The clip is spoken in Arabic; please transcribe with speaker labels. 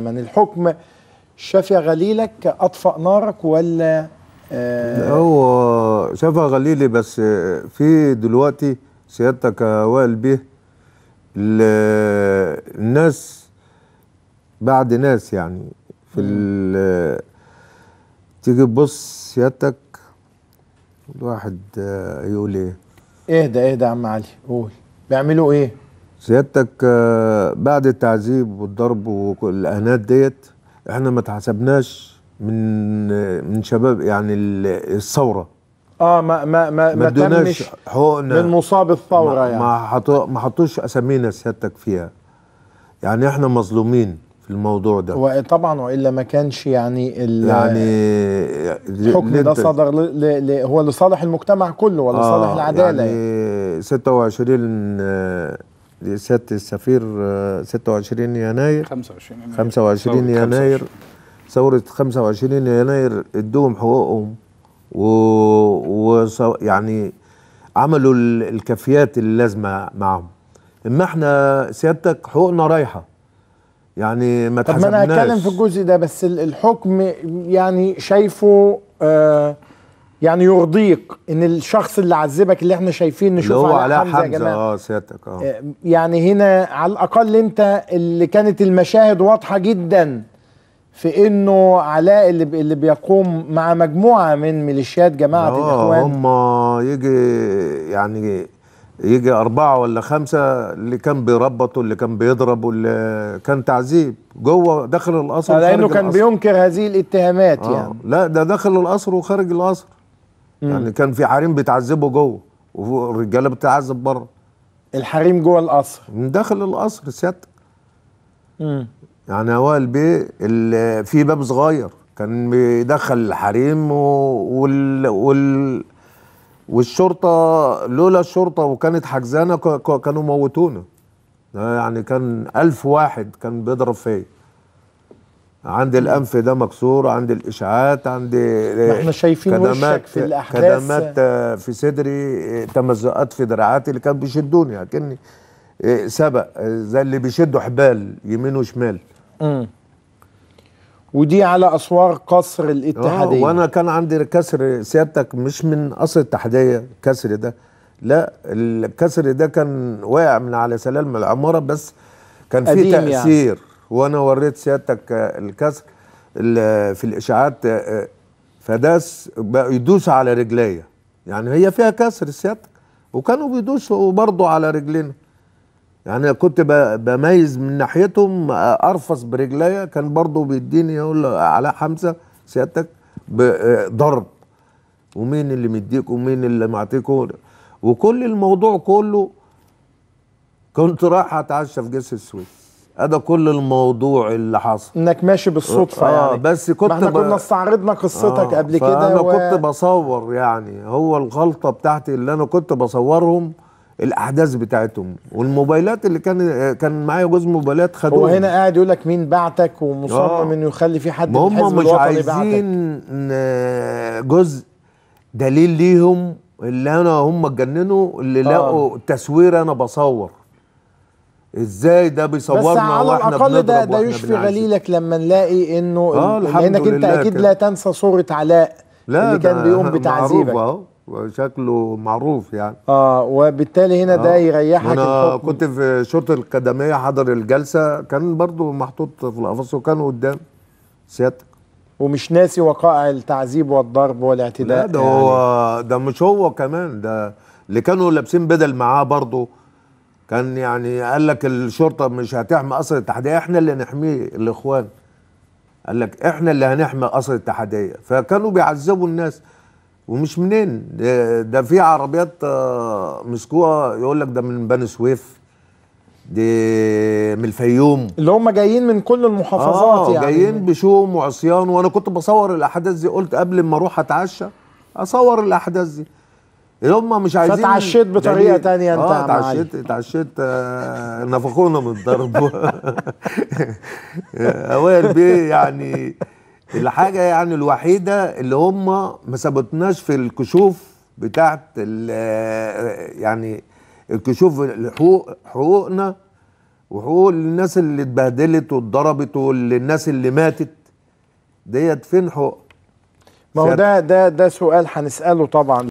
Speaker 1: من الحكم شفى غليلك اطفأ نارك ولا آه
Speaker 2: هو شفى غليلي بس آه، في دلوقتي سيادتك وائل بيه الناس بعد ناس يعني في تيجي تبص سيادتك الواحد آه، يقول ايه
Speaker 1: اهدى اهدى يا عم علي قول بيعملوا ايه
Speaker 2: سيادتك آه، بعد التعذيب والضرب والاهانات ديت احنا ما اتحسبناش من من شباب يعني الثوره
Speaker 1: اه ما ما ما, ما تمش حقوقنا من مصاب الثوره ما يعني ما
Speaker 2: حطو ما حطوش اسامينا سيادتك فيها يعني احنا مظلومين في الموضوع ده
Speaker 1: وطبعا والا ما كانش يعني ال يعني
Speaker 2: الحكم ده صدر
Speaker 1: ل ل ل هو لصالح المجتمع كله ولصالح آه العداله
Speaker 2: يعني 26 يعني؟ سياده السفير 26 آه، يناير
Speaker 1: 25 يناير 25 يناير
Speaker 2: ثوره 25 يناير ادوهم حقوقهم و, و... يعني عملوا الكافيات اللازمه معهم اما احنا سيادتك حقوقنا رايحه يعني ما طب ما انا هتكلم في
Speaker 1: الجزء ده بس الحكم يعني شايفه آه يعني يرضيك ان الشخص اللي عذبك اللي احنا شايفين نشوفه اللي هو علاء حمزه, حمزة يا جماعه اه
Speaker 2: سيادتك آه. اه
Speaker 1: يعني هنا على الاقل انت اللي كانت المشاهد واضحه جدا في انه علاء اللي اللي بيقوم مع مجموعه من ميليشيات جماعه آه، الاخوان
Speaker 2: هم يجي يعني يجي أربعة ولا خمسة اللي كان بيربطوا اللي كان بيضربوا اللي كان تعذيب جوه داخل القصر لأنه كان القصر.
Speaker 1: بينكر هذه الاتهامات آه يعني
Speaker 2: لا ده داخل القصر وخارج القصر يعني كان في حريم بيتعذبوا جوه والرجاله بتتعذب بره الحريم جوه القصر من داخل القصر سيادتك يعني هو بيه اللي في باب صغير كان بيدخل الحريم وال, وال والشرطه لولا الشرطه وكانت حجزانه كانوا موتونا يعني كان ألف واحد كان بيضرب فيا عند الانف ده مكسور عند الاشعاعات عند ما احنا شايفين وشك في الاحداث كدمات آه، في صدري آه، تمزقات في دراعاتي اللي كانوا بيشدوني اكني آه، سبق زي اللي بيشدوا حبال يمين وشمال امم ودي على اسوار قصر الاتحاديه وانا كان عندي كسر سيادتك مش من قصر الاتحاديه الكسر ده لا الكسر ده كان واقع من على سلالم العماره بس كان في يعني. تاثير يعني. وانا وريت سيادتك الكسر في الاشاعات آه، فداس يدوس على رجليا يعني هي فيها كسر سيادتك وكانوا بيدوسوا برضه على رجلنا يعني كنت بميز من ناحيتهم آه، ارفص برجليا كان برضه بيديني يقول علاء حمزه سيادتك آه، ضرب ومين اللي مديك ومين اللي معطيكوا وكل الموضوع كله كنت رايح اتعشى في جسر السويس ده كل الموضوع اللي
Speaker 1: حصل انك ماشي بالصدفه آه يعني بس كنت ما احنا كنا استعرضنا قصتك آه قبل كده انا و... كنت
Speaker 2: بصور يعني هو الغلطه بتاعتي اللي انا كنت بصورهم الاحداث بتاعتهم والموبايلات اللي كان كان معايا جزء موبايلات خدوه هو هنا
Speaker 1: قاعد يقول لك مين بعتك ومصمم آه انه يخلي في حد من هم مش عايزين
Speaker 2: آه، جزء دليل ليهم اللي انا هم اتجننوا اللي آه. لقوا تصوير انا بصور ازاي ده بيصورنا بس على الاقل ده ده يشفي غليلك
Speaker 1: لما نلاقي انه آه لانك انت اكيد لا تنسى صوره علاء لا اللي كان بيقوم بتعذيبك معروف اهو شكله معروف يعني اه وبالتالي هنا آه. ده يريحك انا
Speaker 2: كنت في شرطه القدميه حضر الجلسه كان برضو محطوط في القفص
Speaker 1: وكان قدام سيادتك ومش ناسي وقائع التعذيب والضرب والاعتداء لا ده يعني.
Speaker 2: هو ده مش هو كمان ده اللي كانوا لابسين بدل معاه برضه كان يعني قال لك الشرطه مش هتحمي قصر الاتحاديه احنا اللي نحميه الاخوان قال لك احنا اللي هنحمي قصر الاتحاديه فكانوا بيعذبوا الناس ومش منين ده في عربيات آه، مسكوها يقول لك ده من بني سويف دي من الفيوم اللي هم جايين من كل المحافظات آه يعني جايين بشوم وعصيان وانا كنت بصور الاحداث دي قلت قبل ما اروح اتعشى اصور الاحداث دي اللي هم مش عايزين فتعشيت بطريقه تانية انت اه اتعشيت اتعشيت آه، نفخونا من الضرب اوائل بيه يعني الحاجه يعني الوحيده اللي هم ما ثبتناش في الكشوف بتاعت يعني الكشوف حقوق حقوقنا وحقوق الناس اللي اتبهدلت واتضربت والناس اللي ماتت ديت فين حقوق ما هو ده ده ده سؤال هنساله طبعا